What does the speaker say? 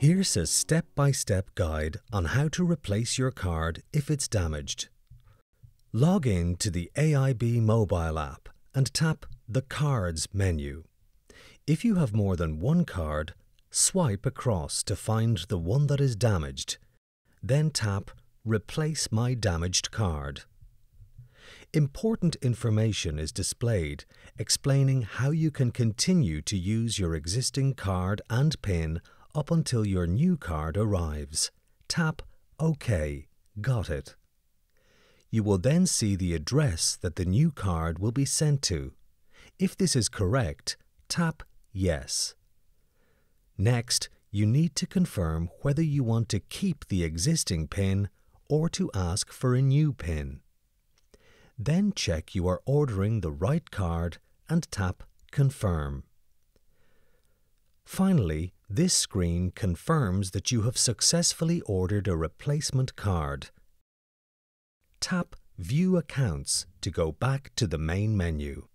Here's a step-by-step guide on how to replace your card if it's damaged. Log in to the AIB mobile app and tap the Cards menu. If you have more than one card, swipe across to find the one that is damaged. Then tap Replace My Damaged Card. Important information is displayed explaining how you can continue to use your existing card and PIN up until your new card arrives. Tap OK, Got It. You will then see the address that the new card will be sent to. If this is correct, tap Yes. Next, you need to confirm whether you want to keep the existing PIN or to ask for a new PIN. Then check you are ordering the right card and tap Confirm. Finally, this screen confirms that you have successfully ordered a replacement card. Tap View Accounts to go back to the main menu.